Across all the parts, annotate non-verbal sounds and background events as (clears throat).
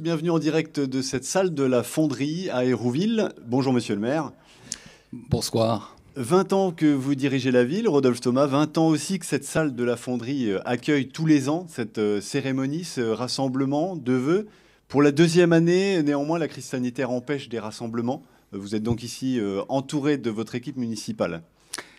bienvenue en direct de cette salle de la fonderie à Hérouville. Bonjour monsieur le maire. Bonsoir. 20 ans que vous dirigez la ville, Rodolphe Thomas, 20 ans aussi que cette salle de la fonderie euh, accueille tous les ans cette euh, cérémonie, ce rassemblement de vœux. Pour la deuxième année, néanmoins, la crise sanitaire empêche des rassemblements. Vous êtes donc ici euh, entouré de votre équipe municipale.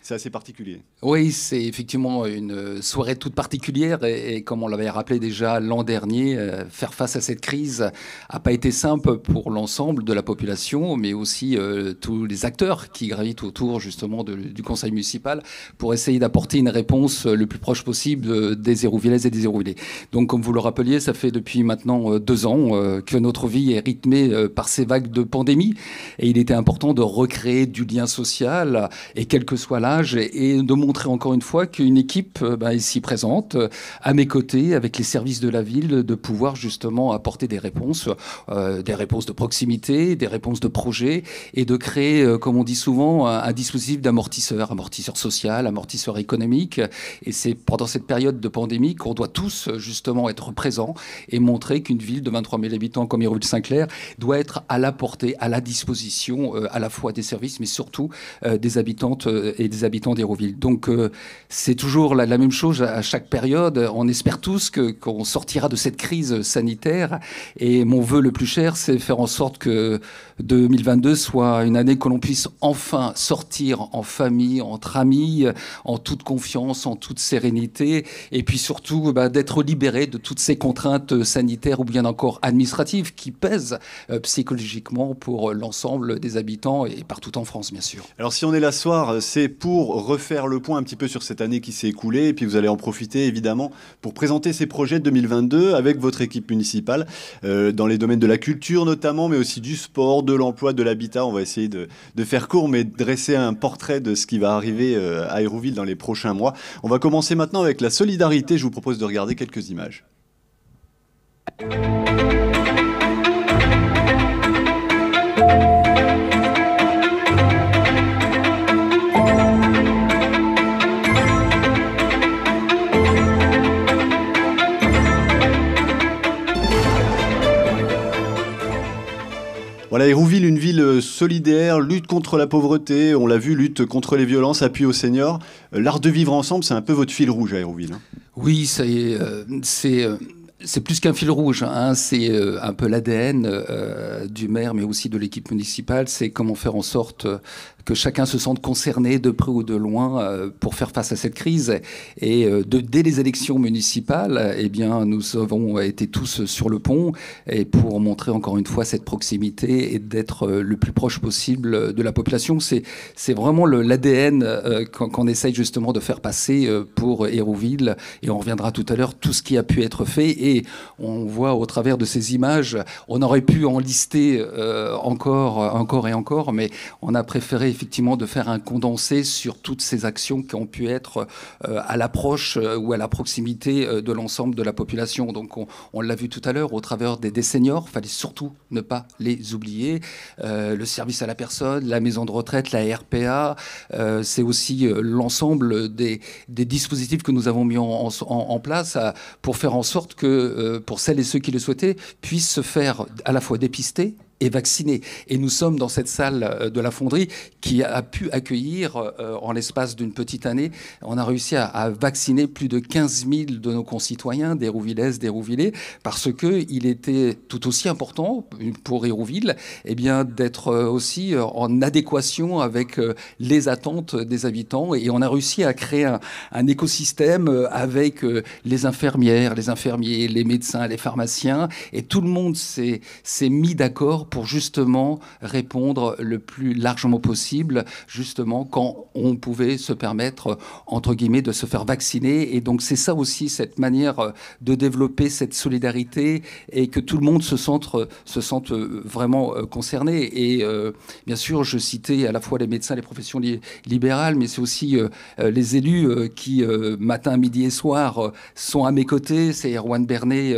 C'est assez particulier. Oui, c'est effectivement une euh, soirée toute particulière et, comme on l'avait rappelé déjà l'an dernier, euh, faire face à cette crise n'a pas été simple pour l'ensemble de la population, mais aussi euh, tous les acteurs qui gravitent autour justement du conseil municipal pour essayer d'apporter une réponse le plus proche possible des Hérouvillaises et des Hérouvillais. Donc comme vous le rappeliez, ça fait depuis maintenant deux ans que notre vie est rythmée par ces vagues de pandémie et il était important de recréer du lien social et quel que soit l'âge, et, de montrer encore une fois qu'une équipe ici euh, bah, présente, euh, à mes côtés, avec les services de la ville, de pouvoir justement apporter des réponses, euh, des réponses de proximité, des réponses de projet et de créer, comme on dit souvent, un, dispositif d'amortisseur, amortisseur social, amortisseur économique. Et c'est pendant cette période de pandémie qu'on doit tous justement être présents et montrer qu'une ville de 23 000 habitants comme de saint clair doit être à la portée, à la disposition à la fois des services, mais surtout des habitantes et des habitants habitants d'Hérouville. Donc euh, c'est toujours la, même chose à, chaque période. On espère tous qu'on sortira de cette crise sanitaire. Et mon vœu le plus cher, c'est faire en sorte que 2022 soit une année que l'on puisse enfin sortir en famille, entre amis, en toute confiance, en toute sérénité. Et puis surtout bah, d'être libéré de toutes ces contraintes sanitaires ou bien encore administratives qui pèsent euh, psychologiquement pour l'ensemble des habitants et partout en France, bien sûr. Alors si on est là ce soir, c'est pour refaire le point un petit peu sur cette année qui s'est écoulée. Et puis vous allez en profiter évidemment pour présenter ces projets 2022 avec votre équipe municipale euh, dans les domaines de la culture notamment, mais aussi du sport, de l'emploi, de l'habitat. On va essayer de, faire court, mais dresser un portrait de ce qui va arriver euh, à Hérouville dans les prochains mois. On va commencer maintenant avec la solidarité. Je vous propose de regarder quelques images. Voilà, une ville euh, solidaire, lutte contre la pauvreté, on l'a vu, lutte contre les violences, appui aux seniors. Euh, l'art de vivre ensemble, c'est un peu votre fil rouge à Hérouville. Hein. Oui, euh, c'est c'est plus qu'un fil rouge, hein, c'est un peu l'ADN du maire, mais aussi de l'équipe municipale. C'est comment faire en sorte que chacun se sente concerné de près ou de loin euh, pour faire face à cette crise. Et euh, de, dès les élections municipales, eh bien, nous avons été tous sur le pont et pour montrer encore une fois cette proximité et d'être euh, le plus proche possible de la population. C'est vraiment l'ADN qu'on essaye justement de faire passer pour Hérouville. Et on reviendra tout à l'heure tout ce qui a pu être fait. Et on voit au travers de ces images, on aurait pu en lister encore, encore et encore, mais on a préféré effectivement de faire un condensé sur toutes ces actions qui ont pu être euh, à l'approche euh, ou à la proximité euh, de l'ensemble de la population. Donc on, l'a vu tout à l'heure au travers des, des seniors, fallait surtout ne pas les oublier. le service à la personne, la maison de retraite, la RPA, c'est aussi l'ensemble des, dispositifs que nous avons mis en, place pour faire en sorte que pour celles et ceux qui le souhaitaient puissent se faire à la fois dépister est vacciné. Et nous sommes dans cette salle euh, de la fonderie qui a pu accueillir, euh, en l'espace d'une petite année, on a réussi à, vacciner plus de 15 000 de nos concitoyens, des Rouvillaises, des Rouvillais, parce qu'il était tout aussi important pour Hérouville eh bien, d'être euh, aussi en adéquation avec les attentes des habitants. Et on a réussi à créer un, un écosystème avec les infirmières, les infirmiers, les médecins, les pharmaciens, et tout le monde s'est mis d'accord pour justement répondre le plus largement possible, justement quand on pouvait se permettre, entre guillemets, de se faire vacciner. Et donc c'est ça aussi, cette manière euh, de développer cette solidarité et que tout le monde se sente, euh, se sente euh, vraiment concerné. Et bien sûr, je citais à la fois les médecins, les professions libérales, mais c'est aussi les élus qui, matin, midi et soir, sont à mes côtés. C'est Erwan Bernet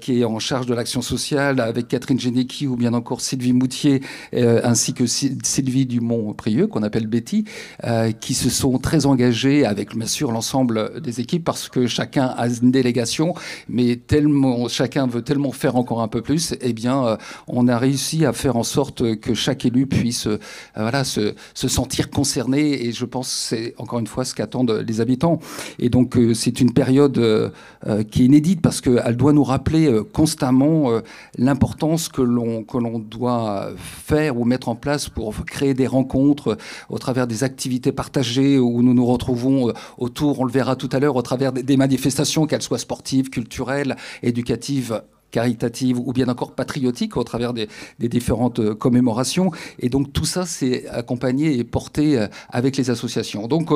qui est en charge de l'action sociale avec Catherine Genecki ou bien encore Sylvie Moutier euh, ainsi que Sylvie Dumont-Prieux, qu'on appelle Betty, euh, qui se sont très engagés avec, bien sûr, l'ensemble des équipes parce que chacun a une délégation, mais tellement, chacun veut tellement faire encore un peu plus, eh bien, euh, on a réussi à faire en sorte que chaque élu puisse voilà, se, se, sentir concerné. Et je pense que c'est encore une fois ce qu'attendent les habitants. Et donc, c'est une période qui est inédite parce qu'elle doit nous rappeler constamment l'importance que l'on on doit euh, faire ou mettre en place pour créer des rencontres euh, au travers des activités partagées où nous nous retrouvons euh, autour, on le verra tout à l'heure, au travers des manifestations, qu'elles soient sportives, culturelles, éducatives caritatives ou bien encore patriotiques au travers des, des différentes commémorations. Et donc tout ça, c'est accompagné et porté avec les associations. Donc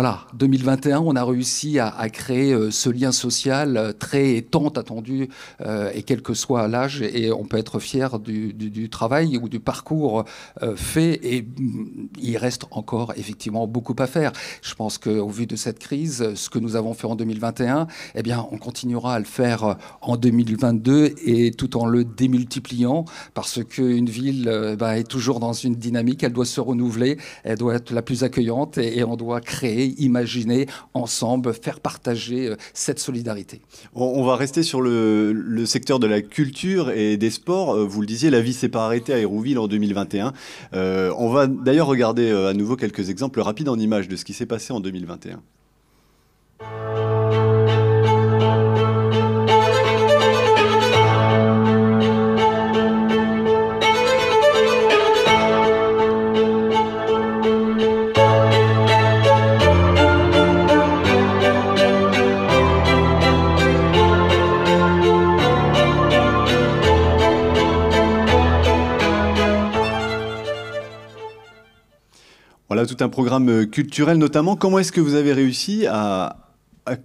voilà, 2021, on a réussi à, créer euh, ce lien social euh, très tant attendu, euh, et quel que soit l'âge, et on peut être fier du, travail ou du parcours fait, et il reste encore effectivement beaucoup à faire. Je pense qu'au vu de cette crise, ce que nous avons fait en 2021, eh bien, on continuera à le faire en 2022, et tout en le démultipliant, parce que une ville bah, est toujours dans une dynamique, elle doit se renouveler, elle doit être la plus accueillante, et on doit créer imaginer ensemble, faire partager euh, cette solidarité. On va rester sur le, secteur de la culture et des sports. Euh, vous le disiez, la vie s'est pas arrêtée à Hérouville en 2021. Euh, on va d'ailleurs regarder à nouveau quelques exemples rapides en images de ce qui s'est passé en 2021. un programme euh, culturel notamment. Comment est-ce que vous avez réussi à, à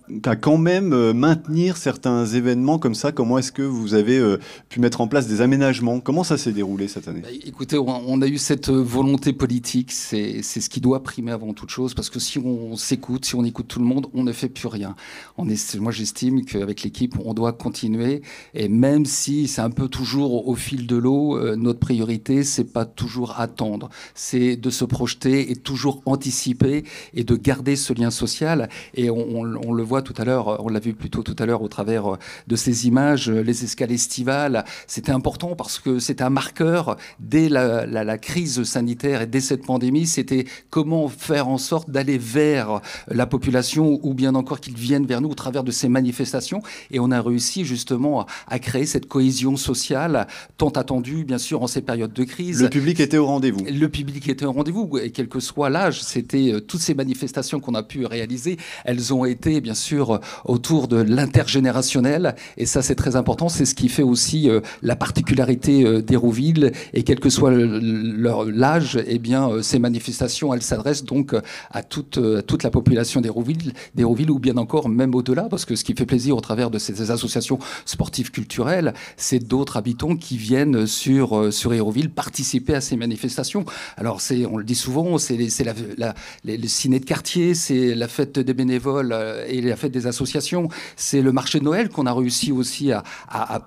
quand même euh, maintenir certains événements comme ça Comment est-ce que vous avez euh, pu mettre en place des aménagements Comment ça s'est déroulé cette année bah, Écoutez, on a eu cette euh, volonté politique, c'est ce qui doit primer avant toute chose, parce que si on s'écoute, si on écoute tout le monde, on ne fait plus rien. moi j'estime qu'avec l'équipe, on doit continuer, et même si c'est un peu toujours au fil de l'eau, notre priorité, c'est pas toujours attendre, c'est de se projeter et toujours anticiper et de garder ce lien social, et on, on le voit tout à l'heure, on l'a vu plutôt tout à l'heure au travers euh, de ces images, euh, les escales estivales, c'était important parce que c'était un marqueur dès la, crise sanitaire et dès cette pandémie, c'était comment faire en sorte d'aller vers la population ou bien encore qu'ils viennent vers nous au travers de ces manifestations. Et on a réussi justement à, à créer cette cohésion sociale tant attendue, bien sûr, en ces périodes de crise. Le public était au rendez-vous. Le public était au rendez-vous, et quel que soit l'âge, c'était euh, toutes ces manifestations qu'on a pu réaliser, elles ont été, bien sûr, euh, autour de l'intergénérationnel. Et ça, c'est très important. C'est ce qui fait aussi euh, la particularité euh, d'Hérouville. Et quel que soit leur l'âge, et eh bien, ces manifestations, elles s'adressent donc à toute, toute la population d'Hérouville, d'Hérouville ou bien encore même au-delà. Parce que ce qui fait plaisir au travers de ces associations sportives culturelles, c'est d'autres habitants qui viennent sur, sur Hérouville participer à ces manifestations. Alors, c'est, on le dit souvent, c'est, c'est ciné de quartier, c'est la fête des bénévoles et la des associations, c'est le marché de Noël qu'on a réussi aussi à,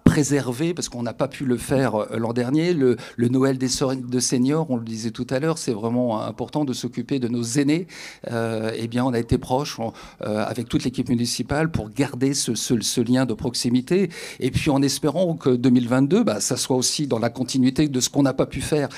préserver parce qu'on n'a pas pu le faire euh, l'an dernier. Le, Noël des de seniors, on le disait tout à l'heure, c'est vraiment important de s'occuper de nos aînés. Euh, eh bien, on a été proche euh, avec toute l'équipe municipale pour garder ce, lien de proximité. Et puis, en espérant que 2022, bah, ça soit aussi dans la continuité de ce qu'on n'a pas pu faire.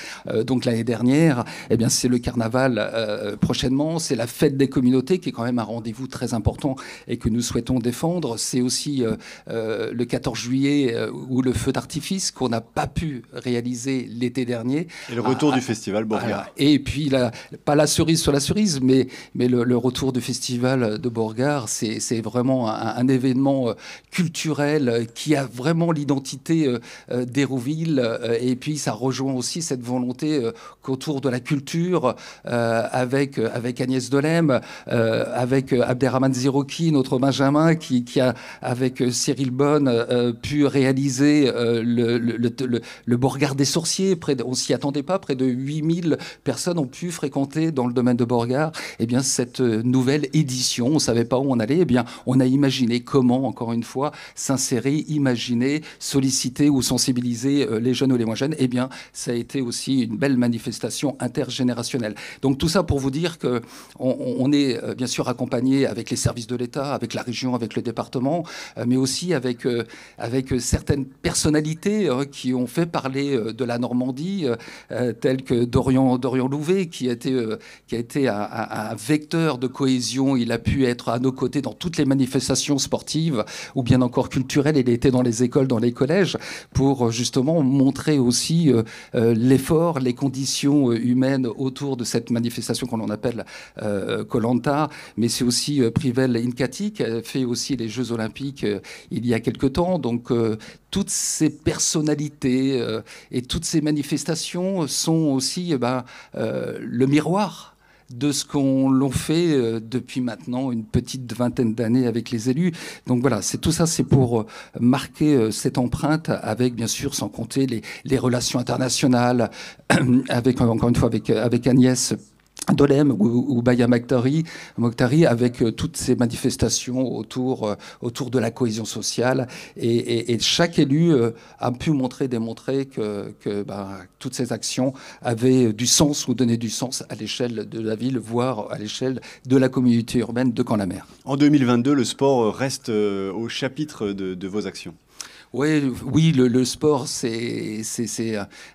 donc l'année dernière, eh bien, c'est le carnaval prochainement, c'est la fête des communautés qui est quand même un rendez-vous très important et que nous souhaitons défendre. C'est aussi euh, euh, le 14 juillet euh, ou le feu d'artifice qu'on n'a pas pu réaliser l'été dernier. Et le retour ah, du ah, festival Borga. et puis, pas la cerise sur la cerise, mais, mais le, retour du festival de Borgard, c'est vraiment un, événement culturel qui a vraiment l'identité d'Hérouville. Et puis, ça rejoint aussi cette volonté qu'autour de la culture, avec, avec Agnès Dolem, avec Abderrahman Ziroki, Benjamin, qui, a, avec euh, Cyril Bonne, euh, euh, pu réaliser le, Borgard des sorciers. Près on s'y attendait pas. Près de 8000 personnes ont pu fréquenter dans le domaine de Borgard eh bien, cette nouvelle édition. On ne savait pas où on allait. Eh bien, on a imaginé comment, encore une fois, s'insérer, imaginer, solliciter ou sensibiliser les jeunes ou les moins jeunes. Eh bien, ça a été aussi une belle manifestation intergénérationnelle. Donc tout ça pour vous dire qu'on on est bien sûr accompagné avec les services de l'État avec la région, avec le département, euh, mais aussi avec, euh, avec euh, certaines personnalités qui ont fait parler de la Normandie, telles que Dorian, Dorian Louvet, qui a été, qui a été un, vecteur de cohésion. Il a pu être à nos côtés dans toutes les manifestations sportives ou bien encore culturelles. Il était dans les écoles, dans les collèges, pour justement montrer aussi l'effort, les conditions humaines autour de cette manifestation qu'on appelle Colanta, mais c'est aussi Privel Inca a fait aussi les Jeux olympiques euh, il y a quelque temps. Donc euh, toutes ces personnalités euh, et toutes ces manifestations sont aussi eh ben, le miroir de ce qu'on l'on fait depuis maintenant une petite vingtaine d'années avec les élus. Donc voilà, c'est tout ça, c'est pour marquer cette empreinte avec, bien sûr, sans compter les, relations internationales, (clears throat) avec encore une fois avec Agnès Dolem ou, Bayamaktari, avec euh, toutes ces manifestations autour, euh, autour de la cohésion sociale. Et, chaque élu euh, a pu montrer, démontrer que, ben, toutes ces actions avaient du sens ou donnaient du sens à l'échelle de la ville, voire à l'échelle de la communauté urbaine de camp la mer En 2022, le sport reste au chapitre de vos actions ouais, oui, le, sport, c'est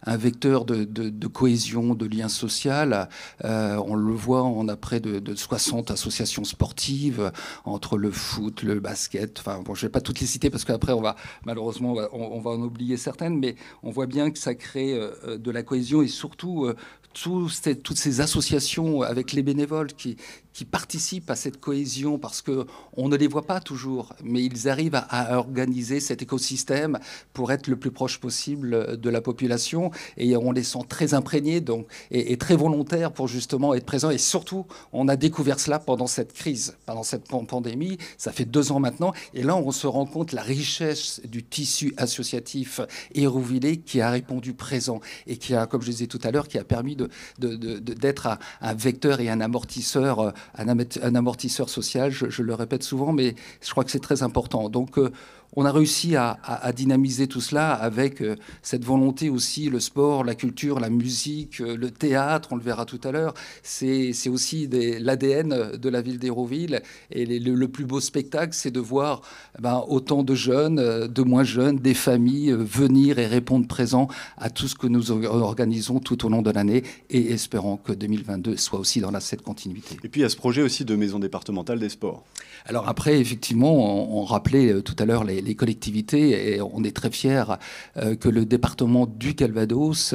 un vecteur de, cohésion, de lien social. Euh, on le voit, on a près de, 60 associations sportives entre le foot, le basket. Enfin, bon, je ne vais pas toutes les citer parce qu'après, on va malheureusement, on va, en oublier certaines, mais on voit bien que ça crée euh, de la cohésion et surtout euh, toutes toutes ces associations avec les bénévoles qui, qui participent à cette cohésion parce que on ne les voit pas toujours, mais ils arrivent à, organiser cet écosystème pour être le plus proche possible de la population et on les sent très imprégnés donc, et, très volontaires pour justement être présents. Et surtout, on a découvert cela pendant cette crise, pendant cette pandémie. Ça fait deux ans maintenant. Et là, on se rend compte la richesse du tissu associatif hérouvillé qui a répondu présent et qui a, comme je disais tout à l'heure, qui a permis d'être de, un, un, vecteur et un amortisseur euh, un, amortisseur social, je, le répète souvent, mais je crois que c'est très important. Donc euh, on a réussi à, dynamiser tout cela avec euh, cette volonté aussi, le sport, la culture, la musique, euh, le théâtre, on le verra tout à l'heure. C'est aussi l'ADN de la ville d'Hérouville. Et le, plus beau spectacle, c'est de voir ben, autant de jeunes, euh, de moins jeunes, des familles venir et répondre présent à tout ce que nous organisons tout au long de l'année et espérant que 2022 soit aussi dans la, cette continuité. Et puis à ce projet aussi de maison départementale des sports. Alors après, effectivement, on rappelait tout à l'heure les, les collectivités. Et on est très fiers euh, que le département du Calvados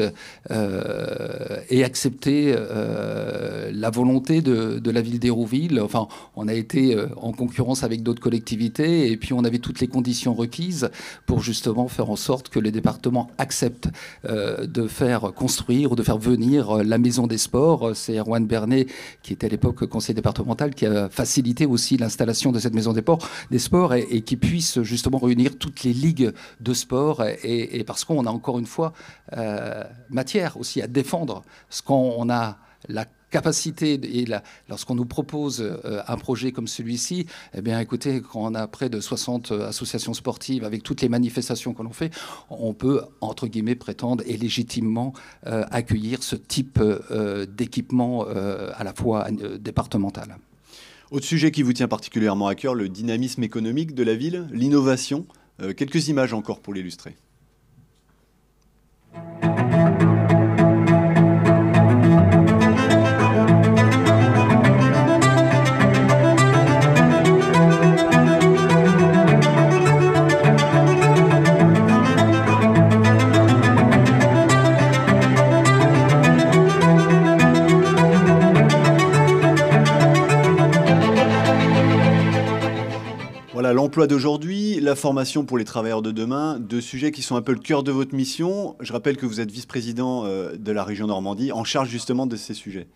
euh, ait accepté euh, la volonté de, la ville d'Hérouville. Enfin, on a été en concurrence avec d'autres collectivités et puis on avait toutes les conditions requises pour justement faire en sorte que le département accepte de faire construire ou de faire venir la maison des sports. C'est Erwan Bernet, qui était à l'époque conseiller départemental, qui a facilité aussi l'installation de cette maison des, des sports et qui puisse justement réunir toutes les ligues de sport et, parce qu'on a encore une fois euh, matière aussi à défendre ce qu'on a la capacité et lorsqu'on nous propose euh, un projet comme celui-ci, eh bien écoutez, quand on a près de 60 euh, associations sportives avec toutes les manifestations que l'on fait, on peut entre guillemets prétendre et légitimement accueillir ce type d'équipement à la fois départemental. Autre sujet qui vous tient particulièrement à cœur, le dynamisme économique de la ville, l'innovation. Euh, quelques images encore pour l'illustrer. l'emploi d'aujourd'hui, la formation pour les travailleurs de demain, deux sujets qui sont un peu le cœur de votre mission. Je rappelle que vous êtes vice-président euh, de la région Normandie, en charge justement de ces sujets.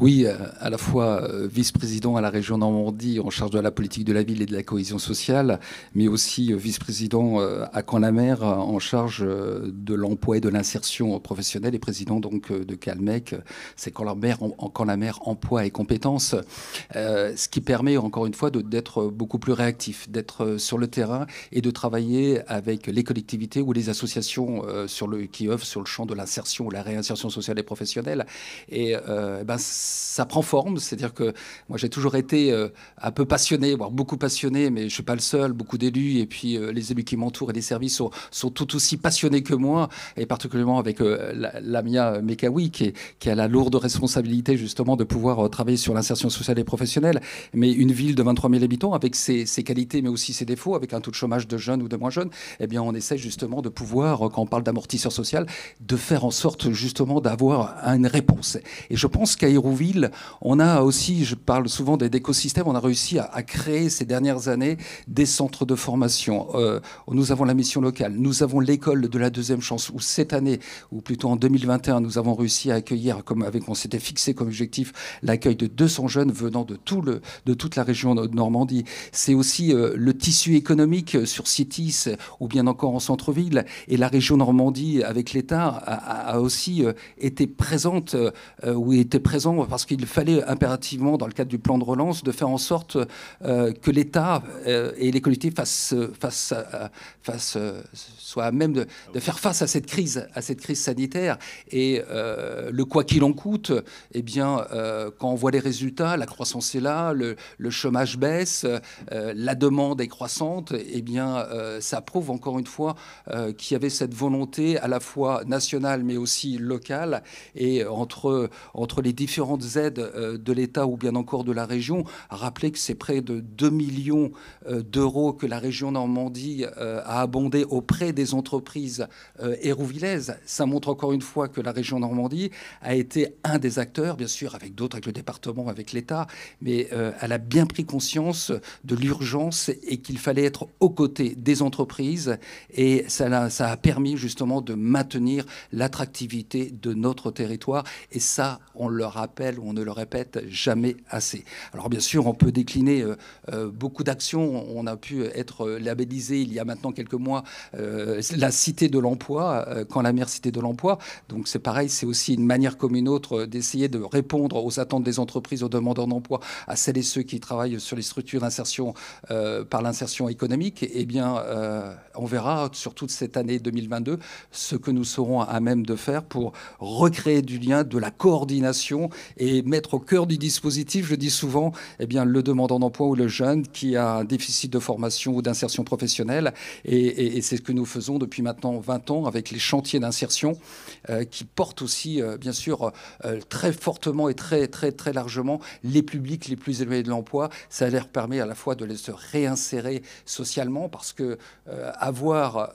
Oui, euh, à la fois euh, vice-président à la région Normandie en charge de la politique de la ville et de la cohésion sociale, mais aussi euh, vice-président à Caen-la-Mer en charge de l'emploi et de l'insertion professionnelle et président donc de Calmec. C'est Caen-la-Mer, emploi et compétences, ce qui permet encore une fois d'être beaucoup plus réactif, d'être sur le terrain et de travailler avec les collectivités ou les associations sur le, qui œuvrent sur le champ de l'insertion ou la réinsertion sociale et professionnelle. Et, et eh ben, ça prend forme. C'est-à-dire que moi, j'ai toujours été euh, un peu passionné, voire beaucoup passionné, mais je ne suis pas le seul. Beaucoup d'élus et puis euh, les élus qui m'entourent et les services sont, tout aussi passionnés que moi, et particulièrement avec euh, la, Lamia Mekawi, qui, qui, a la lourde responsabilité justement de pouvoir travailler sur l'insertion sociale et professionnelle. Mais une ville de 23 000 habitants, avec ses, qualités, mais aussi ses défauts, avec un taux de chômage de jeunes ou de moins jeunes, eh bien, on essaie justement de pouvoir, quand on parle d'amortisseur social, de faire en sorte justement d'avoir une réponse. Et je pense qu'à ville on a aussi, je parle souvent d'écosystèmes, on a réussi à, créer ces dernières années des centres de formation. Euh, nous avons la mission locale, nous avons l'école de la deuxième chance, où cette année, ou plutôt en 2021, nous avons réussi à accueillir, comme avec on s'était fixé comme objectif, l'accueil de 200 jeunes venant de, tout le, de toute la région de Normandie. C'est aussi euh, le tissu économique euh, sur Citis ou bien encore en centre-ville. Et la région Normandie, avec l'État, a, aussi été présente, ou était présent parce qu'il fallait impérativement, dans le cadre du plan de relance, de faire en sorte euh, que l'État euh, et les collectivités fassent, euh, soient à même de, faire face à cette crise, à cette crise sanitaire. Et le quoi qu'il en coûte, eh bien, quand on voit les résultats, la croissance est là, le, chômage baisse, la demande est croissante, eh bien, ça prouve encore une fois qu'il y avait cette volonté à la fois nationale mais aussi locale et entre, entre les différents aides euh, de l'État ou bien encore de la région. Rappelez que c'est près de 2 millions euh, d'euros que la région Normandie euh, a abondé auprès des entreprises hérouvillaises. Ça montre encore une fois que la région Normandie a été un des acteurs, bien sûr, avec d'autres, avec le département, avec l'État, mais elle a bien pris conscience de l'urgence et qu'il fallait être aux côtés des entreprises. Et ça, ça a permis justement de maintenir l'attractivité de notre territoire. Et ça, on le rappelle on ne le répète jamais assez. Alors bien sûr, on peut décliner euh, euh, beaucoup d'actions. On a pu être euh, labellisé il y a maintenant quelques mois la Cité de l'emploi, quand la mère Cité de l'emploi. Donc c'est pareil, c'est aussi une manière comme une autre d'essayer de répondre aux attentes des entreprises, aux demandeurs d'emploi, à celles et ceux qui travaillent sur les structures d'insertion par l'insertion économique. Eh bien, on verra sur toute cette année 2022 ce que nous serons à même de faire pour recréer du lien, de la coordination et mettre au cœur du dispositif, je dis souvent, eh bien, le demandant d'emploi ou le jeune qui a un déficit de formation ou d'insertion professionnelle. Et, c'est ce que nous faisons depuis maintenant 20 ans avec les chantiers d'insertion euh, qui portent aussi, euh, bien sûr, euh, très fortement et très, très, très largement les publics les plus éloignés de l'emploi. Ça leur permet à la fois de les se réinsérer socialement parce que avoir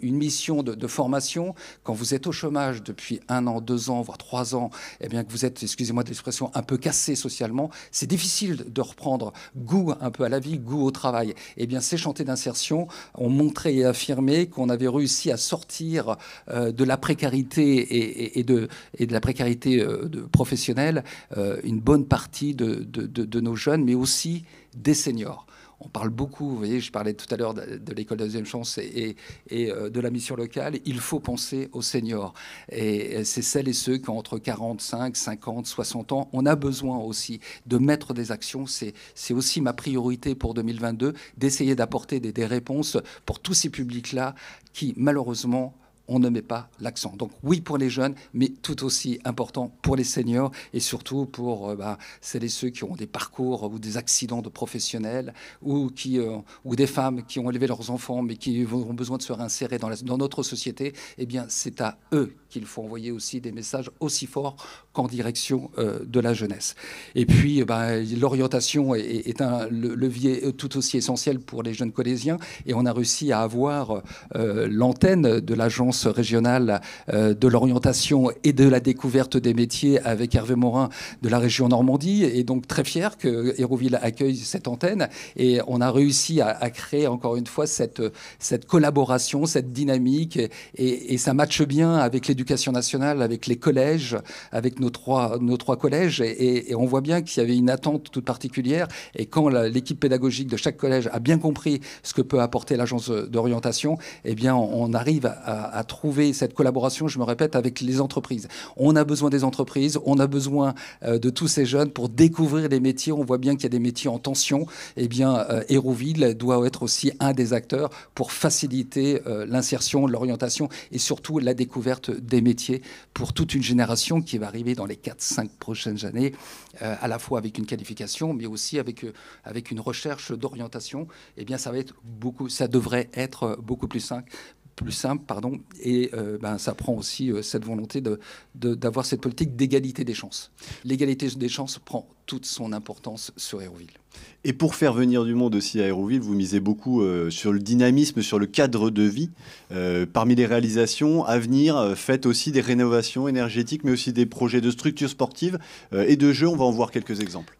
une mission de, formation quand vous êtes au chômage depuis un an, deux ans, voire trois ans, et eh bien que vous êtes, excusez excusez-moi de l'expression, un peu cassée socialement, c'est difficile de reprendre goût un peu à la vie, goût au travail. Eh bien, ces chantiers d'insertion ont montré et affirmé qu'on avait réussi à sortir euh, de la précarité et, de, la précarité euh, professionnelle euh, une bonne partie de nos jeunes, mais aussi des seniors on parle beaucoup, vous voyez, je parlais tout à l'heure de, l'école de deuxième chance et, euh, de la mission locale, il faut penser aux seniors. Et c'est celles et ceux qui ont entre 45, 50, 60 ans. On a besoin aussi de mettre des actions. C'est, aussi ma priorité pour 2022, d'essayer d'apporter des réponses pour tous ces publics-là qui, malheureusement, on ne met pas l'accent. Donc oui pour les jeunes, mais tout aussi important pour les seniors et surtout pour euh, bah, celles et ceux qui ont des parcours ou des accidents de professionnels ou, qui, euh, ou des femmes qui ont élevé leurs enfants mais qui ont besoin de se réinsérer dans, notre société. Eh bien, c'est à eux qu'il faut envoyer aussi des messages aussi forts qu'en direction euh, de la jeunesse. Et puis, bah, l'orientation est, est, un levier tout aussi essentiel pour les jeunes collésiens et on a réussi à avoir l'antenne de l'agence régionale euh, de l'orientation et de la découverte des métiers avec Hervé Morin de la région Normandie. Et donc très fier que Hérouville accueille cette antenne. Et on a réussi à, créer encore une fois cette, cette collaboration, cette dynamique. Et, ça matche bien avec l'éducation nationale, avec les collèges, avec nos trois, nos trois collèges. Et, on voit bien qu'il y avait une attente toute particulière. Et quand l'équipe pédagogique de chaque collège a bien compris ce que peut apporter l'agence d'orientation, eh bien on, arrive à, à trouver cette collaboration, je me répète, avec les entreprises. On a besoin des entreprises, on a besoin euh, de tous ces jeunes pour découvrir les métiers. On voit bien qu'il y a des métiers en tension. Eh bien, euh, Hérouville doit être aussi un des acteurs pour faciliter euh, l'insertion, l'orientation et surtout la découverte des métiers pour toute une génération qui va arriver dans les 4-5 prochaines années, à la fois avec une qualification, mais aussi avec, avec une recherche d'orientation. Eh bien, ça va être beaucoup, ça devrait être beaucoup plus simple plus simple, pardon, et euh, ben, ça prend aussi euh, cette volonté d'avoir de, cette politique d'égalité des chances. L'égalité des chances prend toute son importance sur Aéroville. Et pour faire venir du monde aussi à Aéroville, vous misez beaucoup euh, sur le dynamisme, sur le cadre de vie. parmi les réalisations à venir, faites aussi des rénovations énergétiques, mais aussi des projets de structures sportives et de jeux. On va en voir quelques exemples.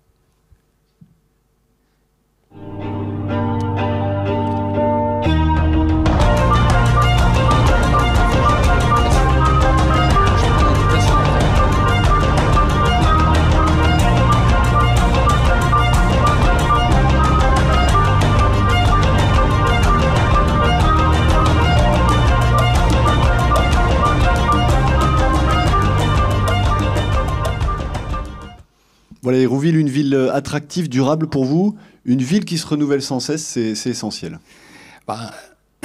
Voilà, Hérouville, une ville euh, attractive, durable pour vous. Une ville qui se renouvelle sans cesse, c'est essentiel. Bah, (clears throat)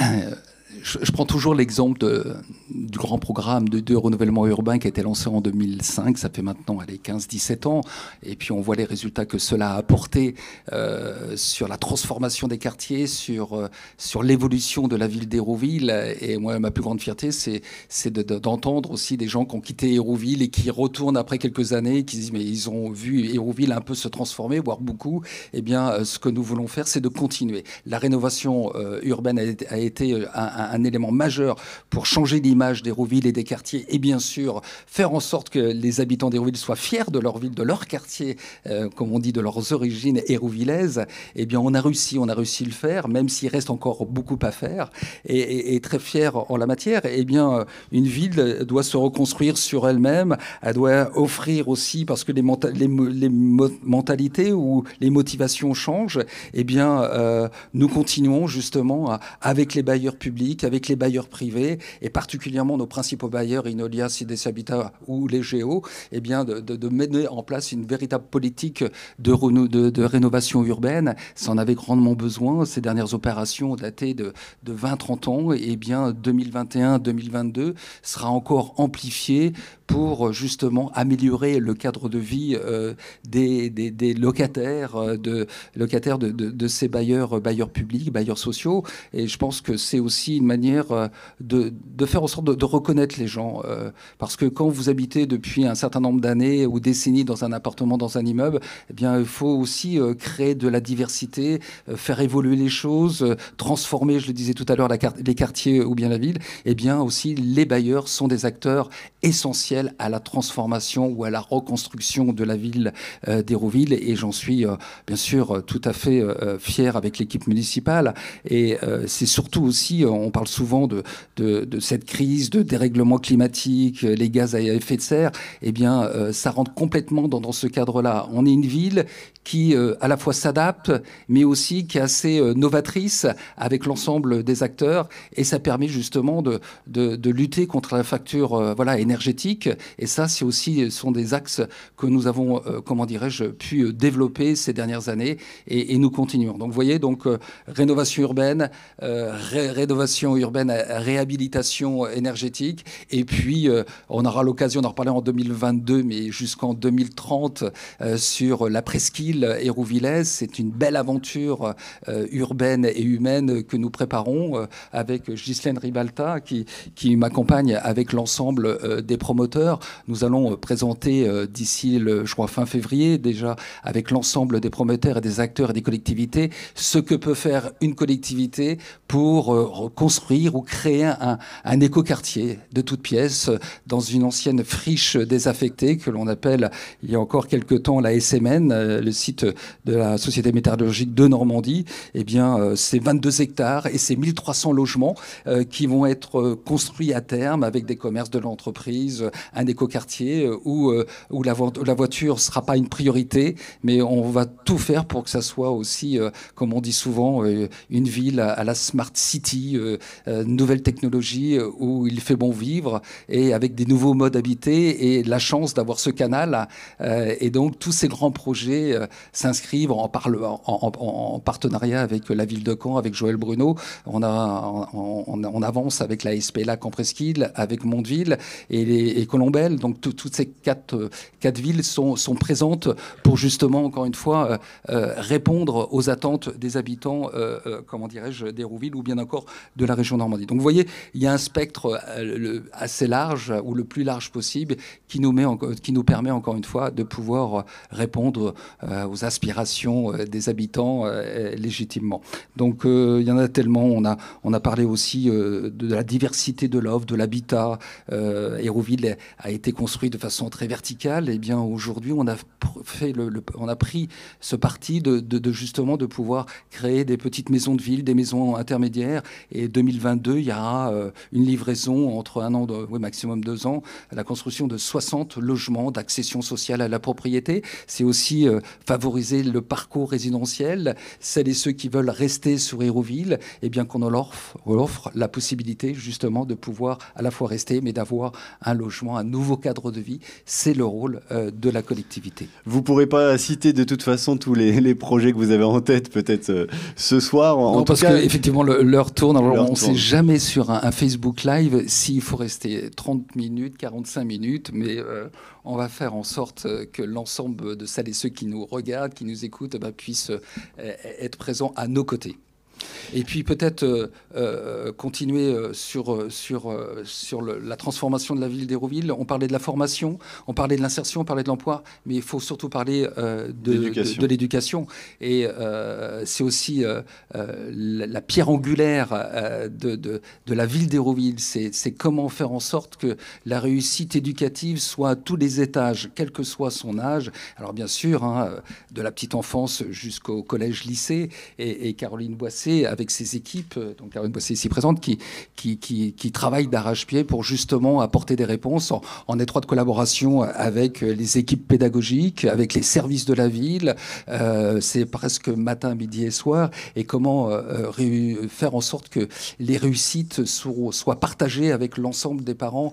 je, prends toujours l'exemple du grand programme de, de, renouvellement urbain qui a été lancé en 2005. Ça fait maintenant 15-17 ans. Et puis on voit les résultats que cela a apporté euh, sur la transformation des quartiers, sur, euh, sur l'évolution de la ville d'Hérouville. Et moi, ma plus grande fierté, c'est d'entendre aussi des gens qui ont quitté Hérouville et qui retournent après quelques années, qui disent mais ils ont vu Hérouville un peu se transformer, voire beaucoup. Eh bien, euh, ce que nous voulons faire, c'est de continuer. La rénovation urbaine a, été un un élément majeur pour changer l'image des rouvilles et des quartiers, et bien sûr faire en sorte que les habitants rouvilles soient fiers de leur ville, de leur quartier, euh, comme on dit, de leurs origines hérouvillaises, eh bien on a réussi, on a réussi le faire, même s'il reste encore beaucoup à faire, et, très fier en la matière. Eh bien, euh, une ville doit se reconstruire sur elle-même, elle doit offrir aussi, parce que les, mentalités ou les motivations changent, eh bien, euh, nous continuons justement avec les bailleurs publics, avec les bailleurs privés et particulièrement nos principaux bailleurs, Inolia, Cides Habitat ou les Géos, eh bien de, mener en place une véritable politique de, rénovation urbaine. Ça en avait grandement besoin. Ces dernières opérations datées de, 20-30 ans. Et eh bien 2021-2022 sera encore amplifié pour euh, justement améliorer le cadre de vie euh, des, des, des, locataires, euh, de, locataires de, ces bailleurs, bailleurs publics, bailleurs sociaux. Et je pense que c'est aussi une manière de, de faire en sorte de, reconnaître les gens. parce que quand vous habitez depuis un certain nombre d'années ou décennies dans un appartement, dans un immeuble, eh bien, il faut aussi créer de la diversité, faire évoluer les choses, transformer, je le disais tout à l'heure, la les quartiers ou bien la ville. et eh bien, aussi, les bailleurs sont des acteurs essentiels à la transformation ou à la reconstruction de la ville euh, d'Hérouville. Et j'en suis euh, bien sûr euh, tout à fait fier avec l'équipe municipale. Et c'est surtout aussi, on parle souvent de, de, cette crise, de dérèglement climatique, les gaz à effet de serre. Eh bien, ça rentre complètement dans, ce cadre-là. On est une ville qui à la fois s'adapte, mais aussi qui est assez novatrice avec l'ensemble des acteurs. Et ça permet justement de, de lutter contre la facture voilà, énergétique et ça, c'est aussi euh, sont des axes que nous avons, euh, comment dirais-je, pu euh, développer ces dernières années et, nous continuons. Donc, vous voyez, donc rénovation urbaine, rénovation urbaine, réhabilitation énergétique, et puis on aura l'occasion d'en reparler en 2022, mais jusqu'en 2030 sur la presqu'île Hérouvillès. C'est une belle aventure urbaine et humaine que nous préparons avec Ghislaine Ribalta qui, qui m'accompagne avec l'ensemble des promoteurs nous allons euh, présenter euh, d'ici, le, je crois, fin février, déjà avec l'ensemble des promoteurs et des acteurs et des collectivités, ce que peut faire une collectivité pour euh, construire ou créer un, un écoquartier de toutes pièces dans une ancienne friche désaffectée que l'on appelle, il y a encore quelques temps, la SMN, le site de la Société météorologique de Normandie. Eh bien, c'est 22 hectares et c'est 1300 logements qui vont être construits à terme avec des commerces de l'entreprise, un écoquartier euh, où, euh, où la, voiture ne sera pas une priorité, mais on va tout faire pour que ça soit aussi, euh, comme on dit souvent, une ville à, la smart city, nouvelle technologie où il fait bon vivre et avec des nouveaux modes habités et la chance d'avoir ce canal. et donc, tous ces grands projets s'inscrivent en, partenariat avec la ville de Caen, avec Joël Bruno. On, avance avec la SPLA Presqu'île, avec Mondeville. Et, les, Colombelles. Donc toutes ces quatre, euh, quatre villes sont, présentes pour justement, encore une fois, euh, euh, répondre aux attentes des habitants, comment dirais-je, d'Hérouville ou bien encore de la région Normandie. Donc vous voyez, il y a un spectre assez large ou le plus large possible qui nous, met qui nous permet encore une fois de pouvoir répondre aux aspirations des habitants légitimement. Donc il y en a tellement, on a, on a parlé aussi de la diversité de l'offre, de l'habitat. Hérouville a été construit de façon très verticale, et eh bien aujourd'hui, on a fait on a pris ce parti de, justement de pouvoir créer des petites maisons de ville, des maisons intermédiaires. Et 2022, il y aura euh, une livraison entre un an, de, oui, maximum deux ans, la construction de 60 logements d'accession sociale à la propriété. C'est aussi euh, favoriser le parcours résidentiel. Celles et ceux qui veulent rester sur Hérouville, et eh bien qu'on leur offre, offre la possibilité justement de pouvoir à la fois rester, mais d'avoir un logement un nouveau cadre de vie. C'est le rôle euh, de la collectivité. Vous ne pourrez pas citer de toute façon tous les, projets que vous avez en tête peut-être euh, ce soir. En, non, parce qu'effectivement, l'heure tourne. on ne sait jamais sur un, Facebook Live s'il faut rester 30 minutes, 45 minutes, mais euh, on va faire en sorte que l'ensemble de celles et ceux qui nous regardent, qui nous écoutent, bah, puissent être présents à nos côtés. Et puis peut-être euh, euh, continuer euh, sur, sur, sur la transformation de la ville d'Hérouville. On parlait de la formation, on parlait de l'insertion, on parlait de l'emploi, mais il faut surtout parler de l'éducation. Et c'est aussi la, pierre angulaire de, de, de, la ville d'Hérouville. C'est comment faire en sorte que la réussite éducative soit à tous les étages, quel que soit son âge. Alors bien sûr, hein, de la petite enfance jusqu'au collège-lycée. Et, et Caroline Boissé avec ses équipes, euh, donc Caroline Bossé ici présente, qui, qui, qui, travaille d'arrache-pied pour justement apporter des réponses en, étroite collaboration avec euh, les équipes pédagogiques, avec les services de la ville. Euh, c'est presque matin, midi et soir. Et comment faire en sorte que les réussites soient, soient partagées avec l'ensemble des parents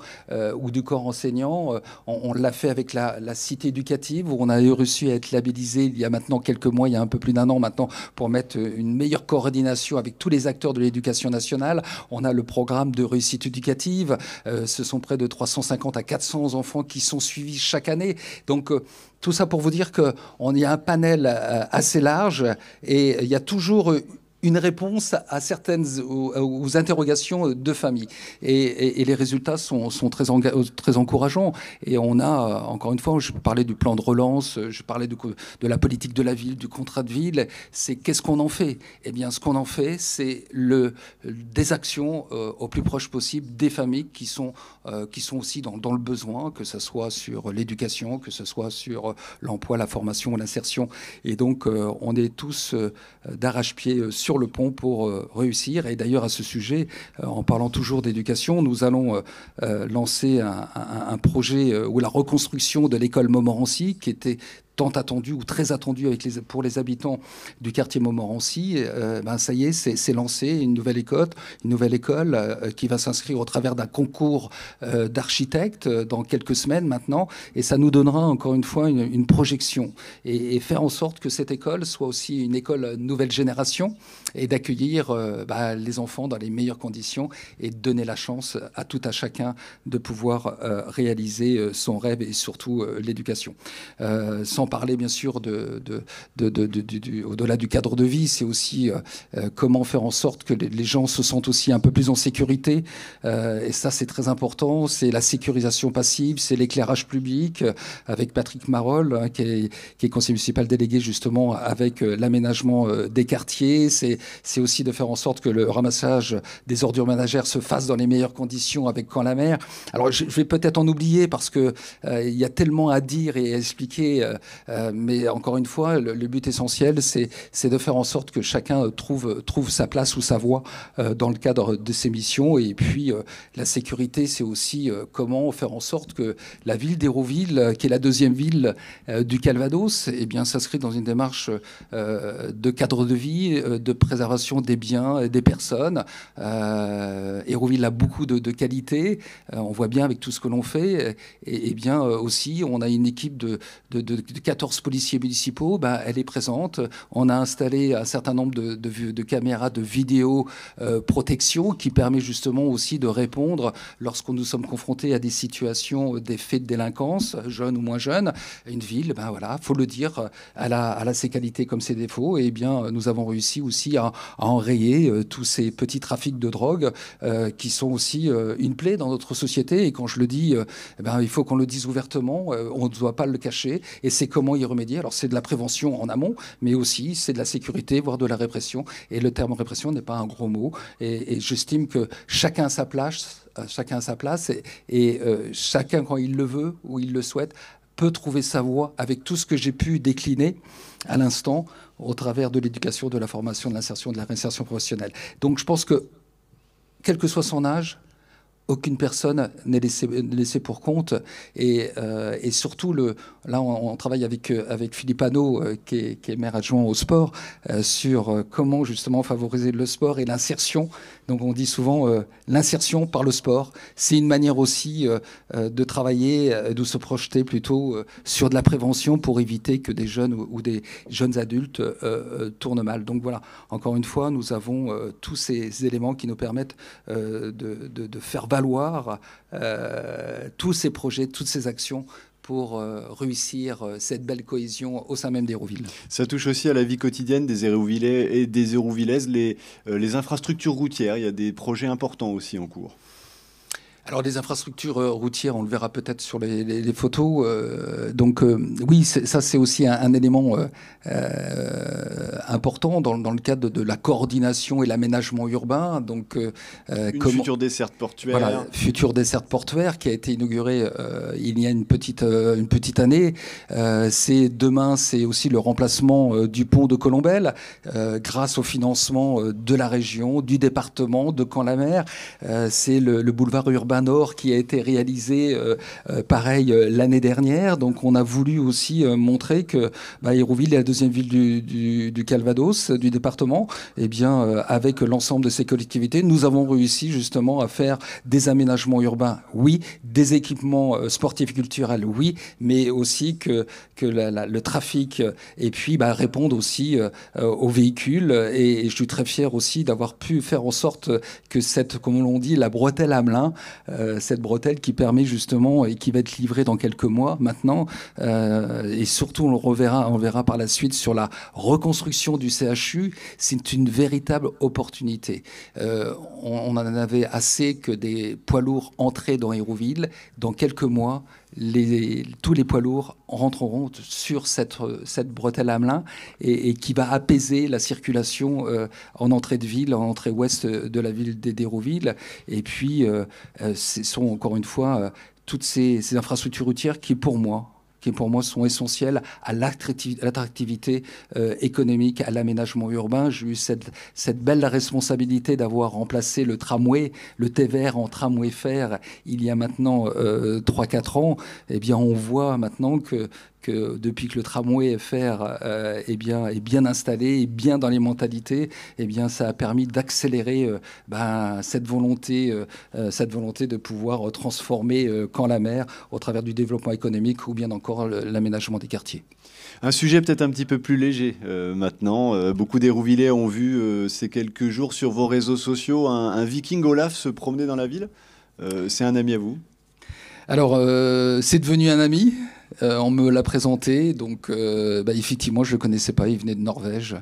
ou du corps enseignant. On, l'a fait avec la, la, cité éducative où on a eu à être labellisé il y a maintenant quelques mois, il y a un peu plus d'un an maintenant, pour mettre une meilleure coordination avec tous les acteurs de l'éducation nationale. On a le programme de réussite éducative. Euh, ce sont près de 350 à 400 enfants qui sont suivis chaque année. Donc, euh, tout ça pour vous dire qu'on y a un panel euh, assez large et il y a toujours une réponse à certaines aux, interrogations de famille. Et, les résultats sont, sont très, très, encourageants. Et on a, euh, encore une fois, je parlais du plan de relance, je parlais de, la politique de la ville, du contrat de ville. C'est qu'est-ce qu'on en fait Eh bien, ce qu'on en fait, c'est le, des actions euh, au plus proche possible des familles qui sont, euh, qui sont aussi dans, le besoin, que ce soit sur l'éducation, que ce soit sur l'emploi, la formation, l'insertion. Et donc, on est tous d'arrache-pied sur sur le pont pour euh, réussir. Et d'ailleurs, à ce sujet, euh, en parlant toujours d'éducation, nous allons euh, lancer un, un projet ou la reconstruction de l'école Montmorency, qui était tant attendu ou très attendu avec les, pour les habitants du quartier Montmorency, euh, ben ça y est, c'est lancé une nouvelle école, une nouvelle école euh, qui va s'inscrire au travers d'un concours euh, d'architectes dans quelques semaines maintenant, et ça nous donnera encore une fois une, projection et, faire en sorte que cette école soit aussi une école nouvelle génération et d'accueillir ben, les enfants dans les meilleures conditions et de donner la chance à tout à chacun de pouvoir réaliser son rêve et surtout l'éducation. sans parler bien sûr de, au-delà du cadre de vie, c'est aussi euh, euh, comment faire en sorte que les, gens se sentent aussi un peu plus en sécurité. Euh, et ça, c'est très important. C'est la sécurisation passive, c'est l'éclairage public avec Patrick Marolle, hein, qui, est, conseiller municipal délégué justement avec l'aménagement des quartiers. C'est aussi de faire en sorte que le ramassage des ordures ménagères se fasse dans les meilleures conditions avec quand la mer. Alors, je, vais peut-être en oublier parce que il y a tellement à dire et à expliquer euh, mais encore une fois, le, but essentiel, c'est de faire en sorte que chacun trouve, trouve sa place ou sa voie euh, dans le cadre de ses missions. Et puis, euh, la sécurité, c'est aussi comment faire en sorte que la ville d'Hérouville, qui est la deuxième ville du Calvados, eh bien, s'inscrit dans une démarche de cadre de vie, de préservation des biens et des personnes. Hérouville a beaucoup de, de qualités. on voit bien avec tout ce que l'on fait. Et, bien aussi, on a une équipe de, de 14 policiers municipaux, bah, elle est présente. On a installé un certain nombre de, de caméras de vidéo euh, protection qui permet justement aussi de répondre lorsqu'on nous sommes confrontés à des situations, euh, des faits de délinquance, jeunes ou moins jeunes. Une ville, ben voilà, faut le dire, euh, elle a, ses qualités comme ses défauts. Et eh bien, nous avons réussi aussi à, enrayer tous ces petits trafics de drogue qui sont aussi une plaie dans notre société. Et quand je le dis, eh ben, il faut qu'on le dise ouvertement. on ne doit pas le cacher. Et c'est comment y remédier. Alors c'est de la prévention en amont, mais aussi c'est de la sécurité, voire de la répression. Et le terme répression n'est pas un gros mot. Et, j'estime que chacun a sa place, euh, chacun sa place, et, euh, chacun quand il le veut ou il le souhaite peut trouver sa voie avec tout ce que j'ai pu décliner à l'instant au travers de l'éducation, de la formation, de l'insertion, de la réinsertion professionnelle. Donc je pense que, quel que soit son âge, aucune personne n'est laissée, pour compte. Euh, et, surtout, le, là, on, travaille euh, avec, Philippe Hano, euh, qui, est, maire adjoint au sport, sur comment justement favoriser le sport et l'insertion donc on dit souvent euh, l'insertion par le sport, c'est une manière aussi euh, euh, de travailler, de se projeter plutôt sur de la prévention pour éviter que des jeunes ou, des jeunes adultes tournent mal. Donc voilà, encore une fois, nous avons tous ces éléments qui nous permettent de, de, faire valoir tous ces projets, toutes ces actions pour euh, réussir euh, cette belle cohésion au sein même d'Hérouville. Ça touche aussi à la vie quotidienne des Hérouvillais et des Hérouvillaises, les euh, infrastructures routières. Il y a des projets importants aussi en cours. Alors des infrastructures euh, routières, on le verra peut-être sur les, photos. Euh, donc euh, oui, ça c'est aussi un, élément important dans, le cadre de, la coordination et l'aménagement urbain. Donc une dessert future desserte portuaire. Voilà, future desserte portuaire qui a été inauguré il y a une petite une petite année. c'est demain, c'est aussi le remplacement du pont de Colombelle grâce au financement de la région, du département, de camp la mer c'est le boulevard urbain Nord qui a été réalisé euh, euh, pareil euh, l'année dernière. Donc on a voulu aussi montrer que bah, Hérouville est la deuxième ville du, Calvados, du département. Et eh bien avec l'ensemble de ces collectivités, nous avons réussi justement à faire des aménagements urbains, oui, des équipements sportifs culturels, oui, mais aussi que, que le trafic et puis bah, répondre aussi aux véhicules. Et, je suis très fier aussi d'avoir pu faire en sorte que cette, comme on dit, la bretelle melun, euh, cette bretelle qui permet justement et qui va être livrée dans quelques mois maintenant. Euh, et surtout, on le reverra, on verra par la suite sur la reconstruction du CHU. C'est une véritable opportunité. Euh, on, en avait assez que des poids lourds entraient dans Hérouville. Dans quelques mois, les, tous les poids lourds rentreront sur cette, cette bretelle Amelin et, et qui va apaiser la circulation en entrée de ville, en entrée ouest de la ville d'Hérouville. Et puis, euh, ce sont encore une fois euh, toutes ces, infrastructures routières qui, pour moi, qui pour moi sont essentielles à l'attractivité euh, économique, à l'aménagement urbain. J'ai eu cette, belle responsabilité d'avoir remplacé le tramway, le TVR en tramway fer il y a maintenant 3-4 euh, ans. Eh bien, on voit maintenant que que depuis que le tramway FR euh, eh est, bien, installé, et bien dans les mentalités, eh bien, ça a permis d'accélérer euh, ben, cette, volonté, euh, cette volonté de pouvoir transformer quand la mer au travers du développement économique ou bien encore l'aménagement des quartiers. Un sujet peut-être un petit peu plus léger maintenant. beaucoup d'Hérouvillais ont vu ces quelques jours sur vos réseaux sociaux un viking Olaf se promener dans la ville. c'est un ami à vous Alors, c'est devenu un ami. Euh, on me l'a présenté, donc euh, bah, effectivement, je ne le connaissais pas, il venait de Norvège.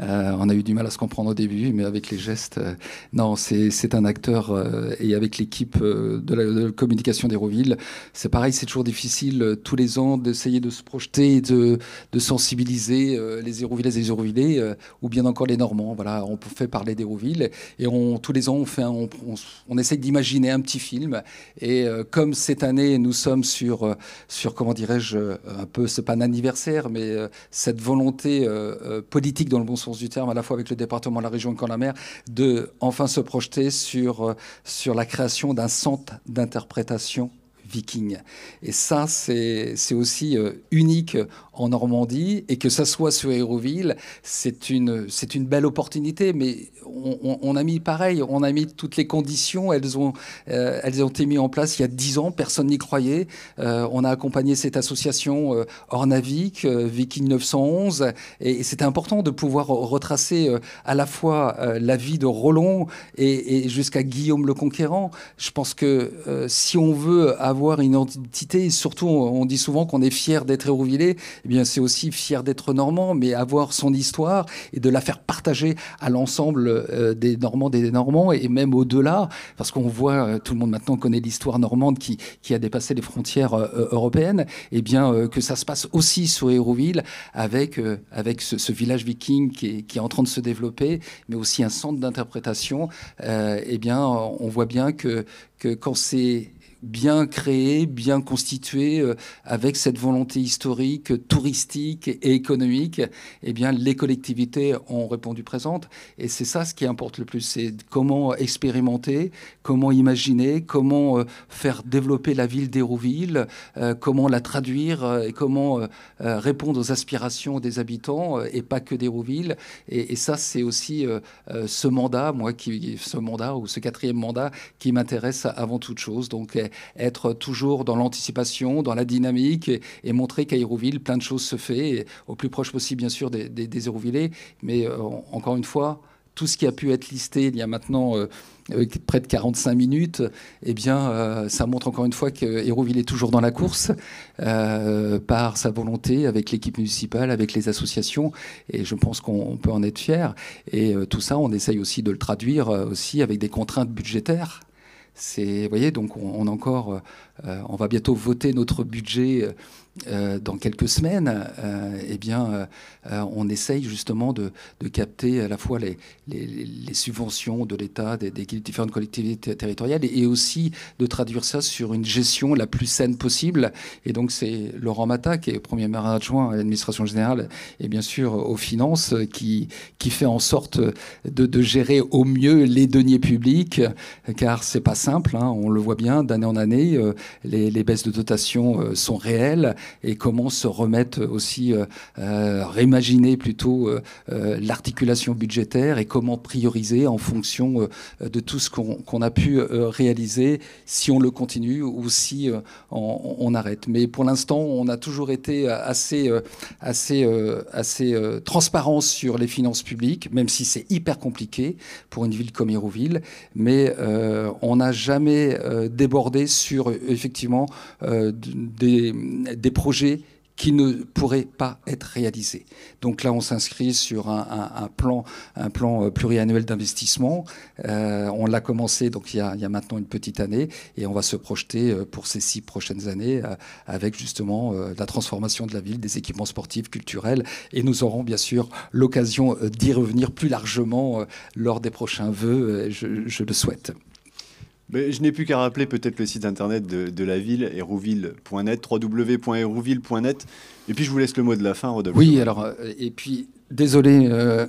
Euh, on a eu du mal à se comprendre au début, mais avec les gestes, euh, non, c'est un acteur euh, et avec l'équipe de, la communication d'Héroville, c'est pareil, c'est toujours difficile tous les ans d'essayer de se projeter, de, de sensibiliser les Hérovillaises et les Hérovillais, ou bien encore les Normands. Voilà, on fait parler d'Héroville et on, tous les ans, on, fait on, on, d'imaginer un petit film. Et comme cette année, nous sommes sur, sur comment dirais-je, un peu, ce pas un anniversaire, mais cette volonté politique dans le bon sens du terme, à la fois avec le département, de la région et quand la mer, de enfin se projeter sur, euh, sur la création d'un centre d'interprétation viking. Et ça, c'est aussi euh, unique en Normandie et que ça soit sur Hérouville, c'est une, c'est une belle opportunité. Mais on, a mis pareil, on a mis toutes les conditions, elles ont, euh, elles ont été mises en place il y a dix ans, personne n'y croyait. Euh, on a accompagné cette association euh, Ornavic, Viking 911, et, c'est important de pouvoir retracer à la fois la vie de Roland et, jusqu'à Guillaume le Conquérant. Je pense que si on veut avoir une identité, surtout on dit souvent qu'on est fier d'être Hérouvillé, eh bien, c'est aussi fier d'être normand, mais avoir son histoire et de la faire partager à l'ensemble euh, des Normands et des Normands, et même au-delà, parce qu'on voit, euh, tout le monde maintenant connaît l'histoire normande qui, a dépassé les frontières euh, européennes, et eh bien, que ça se passe aussi sur Hérouville avec, avec ce, village viking qui est, en train de se développer, mais aussi un centre d'interprétation. et eh bien, on voit bien que, que quand c'est bien créé, bien constitué, euh, avec cette volonté historique, touristique et économique, eh bien, les collectivités ont répondu présente. Et c'est ça ce qui importe le plus, c'est comment expérimenter, comment imaginer, comment euh, faire développer la ville d'Hérouville, euh, comment la traduire, et comment répondre aux aspirations des habitants, et pas que d'Hérouville. Et, et, ça, c'est aussi ce mandat, moi, qui, ce mandat ou ce quatrième mandat qui m'intéresse avant toute chose. Donc, eh, être toujours dans l'anticipation, dans la dynamique et, montrer qu'à Hérouville, plein de choses se fait, au plus proche possible, bien sûr, des, des, Mais euh, encore une fois, tout ce qui a pu être listé il y a maintenant euh, près de 45 minutes, eh bien, euh, ça montre encore une fois que est toujours dans la course par sa volonté avec l'équipe municipale, avec les associations, et je pense qu'on peut en être fier. Et tout ça, on essaye aussi de le traduire aussi avec des contraintes budgétaires. C'est, vous voyez, donc on, encore, euh, euh, on va bientôt voter notre budget euh, euh, dans quelques semaines, euh, eh bien, euh, on essaye justement de, capter à la fois les, subventions de l'État, des, différentes collectivités territoriales, et, aussi de traduire ça sur une gestion la plus saine possible. Et donc, c'est Laurent Matta, qui est premier maire adjoint à l'administration générale, et bien sûr aux finances, qui, qui fait en sorte de, gérer au mieux les deniers publics, car c'est pas simple, hein, on le voit bien, d'année en année, les, les, baisses de dotation sont réelles et comment se remettre aussi, euh, euh, réimaginer plutôt euh, l'articulation budgétaire et comment prioriser en fonction de tout ce qu'on a pu réaliser, si on le continue ou si on, arrête. Mais pour l'instant, on a toujours été assez, assez, assez transparent sur les finances publiques, même si c'est hyper compliqué pour une ville comme Hérouville. Mais on n'a jamais débordé sur effectivement des, des, Projet qui ne pourrait pas être réalisé. Donc là, on s'inscrit sur un, plan, un plan euh, pluriannuel d'investissement. Euh, on l'a commencé donc il y, a, maintenant une petite année et on va se projeter euh, pour ces six prochaines années avec justement la transformation de la ville, des équipements sportifs, culturels et nous aurons bien sûr l'occasion d'y revenir plus largement lors des prochains vœux. je le souhaite je n'ai plus qu'à rappeler peut-être le site internet de, la ville, hérouville.net, www.hérouville.net. Et puis je vous laisse le mot de la fin, Oui, alors, euh, et puis, désolé, euh,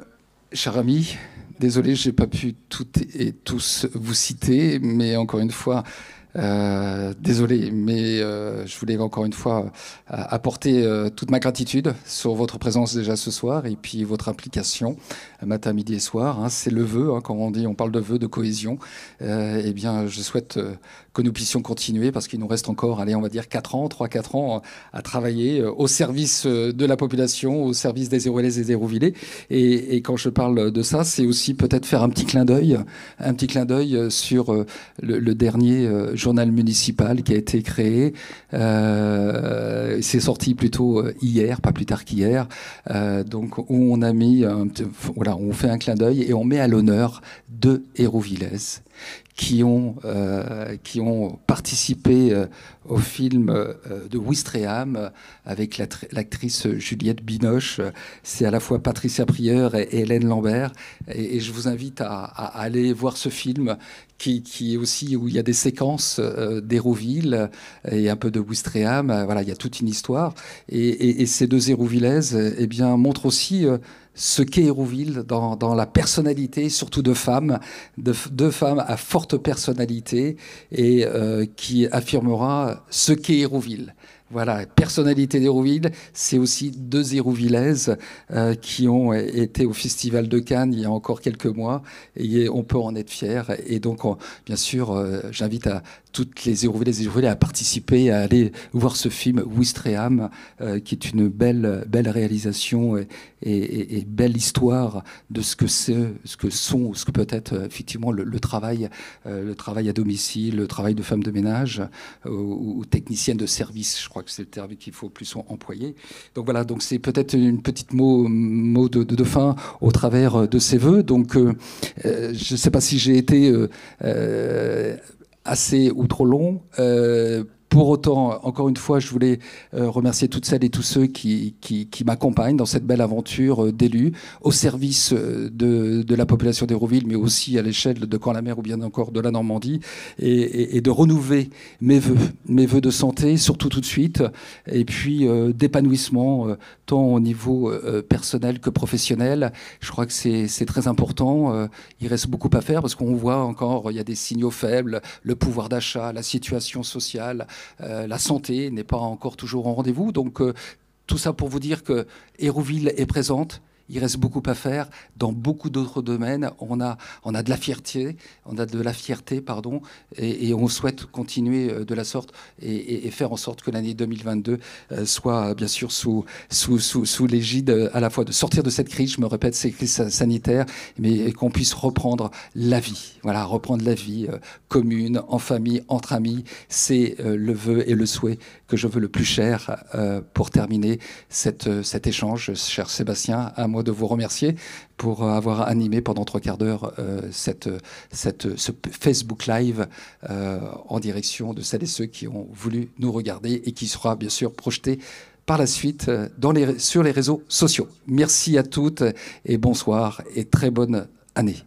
cher ami, désolé, je n'ai pas pu toutes et tous vous citer, mais encore une fois, euh, désolé, mais euh, je voulais encore une fois euh, apporter toute ma gratitude sur votre présence déjà ce soir et puis votre implication matin, midi et soir. Hein. c'est le vœu, hein, quand on dit on parle de vœu, de cohésion. eh bien, je souhaite que nous puissions continuer parce qu'il nous reste encore, allez, on va dire 4 ans, 3-4 ans euh, à travailler euh, au service euh, de la population, au service des Héroulais et des Et, quand je parle de ça, c'est aussi peut-être faire un petit clin d'œil, un petit clin d'œil sur le, dernier journal municipal qui a été créé. c'est sorti plutôt hier, pas plus tard qu'hier. donc où on a mis, un, voilà, on fait un clin d'œil et on met à l'honneur deux Hérouvillaises qui ont, euh, qui ont participé euh, au film euh, de Wistreham avec l'actrice Juliette Binoche. C'est à la fois Patricia Prieur et, Hélène Lambert. Et, je vous invite à, aller voir ce film qui, qui, est aussi où il y a des séquences d'Hérouville et un peu de Wistreham. Voilà, il y a toute une histoire. Et, ces deux Hérouvillaises eh bien, montrent aussi ce qu'est Hérouville dans, la personnalité, surtout de femmes, de, de femmes à forte personnalité et euh, qui affirmera ce qu'est Hérouville. Voilà, personnalité d'Hérouville, c'est aussi deux Hérouvillaises euh, qui ont été au Festival de Cannes il y a encore quelques mois et on peut en être fier. Et donc, bien sûr, euh, j'invite à toutes les Hérouvillaises et Hérouvillais à participer, à aller voir ce film Wistreham, qui est une belle, belle réalisation et, et, belle histoire de ce que c'est, ce que sont, ce que peut être effectivement le, travail, euh, le travail à domicile, le travail de femme de ménage euh, ou, technicienne de service. Je crois que c'est le terme qu'il faut plus employer. Donc voilà, donc c'est peut-être une petite mot, mot de, fin au travers euh, de ces voeux. Donc je ne sais pas si j'ai été assez ou trop long. Pour autant, encore une fois, je voulais euh, remercier toutes celles et tous ceux qui, m'accompagnent dans cette belle aventure euh, d'élus au service euh, de, la population d'Hérouville, mais aussi à l'échelle de Caen-la-Mer ou bien encore de la Normandie, et, de renouveler mes voeux, mes voeux de santé, surtout tout de suite, et puis d'épanouissement, tant au niveau personnel que professionnel. Je crois que c'est très important. il reste beaucoup à faire parce qu'on voit encore, il y a des signaux faibles, le pouvoir d'achat, la situation sociale, euh, la santé n'est pas encore toujours en rendez-vous. Donc euh, tout ça pour vous dire que Hérouville est présente, il reste beaucoup à faire dans beaucoup d'autres domaines. On a, on a de la fierté, on a de la fierté, pardon, et, on souhaite continuer euh, de la sorte et, faire en sorte que l'année 2022 euh, soit bien sûr sous, sous, sous, l'égide euh, à la fois de sortir de cette crise, je me répète, cette crise sanitaire, mais qu'on puisse reprendre la vie. Voilà, reprendre la vie commune, en famille, entre amis, c'est le vœu et le souhait que je veux le plus cher pour terminer cette, cet échange, cher Sébastien, de vous remercier pour euh, avoir animé pendant trois quarts d'heure euh, cette, cette, ce Facebook Live euh, en direction de celles et ceux qui ont voulu nous regarder et qui sera bien sûr projeté par la suite dans les, sur les réseaux sociaux. Merci à toutes et bonsoir et très bonne année.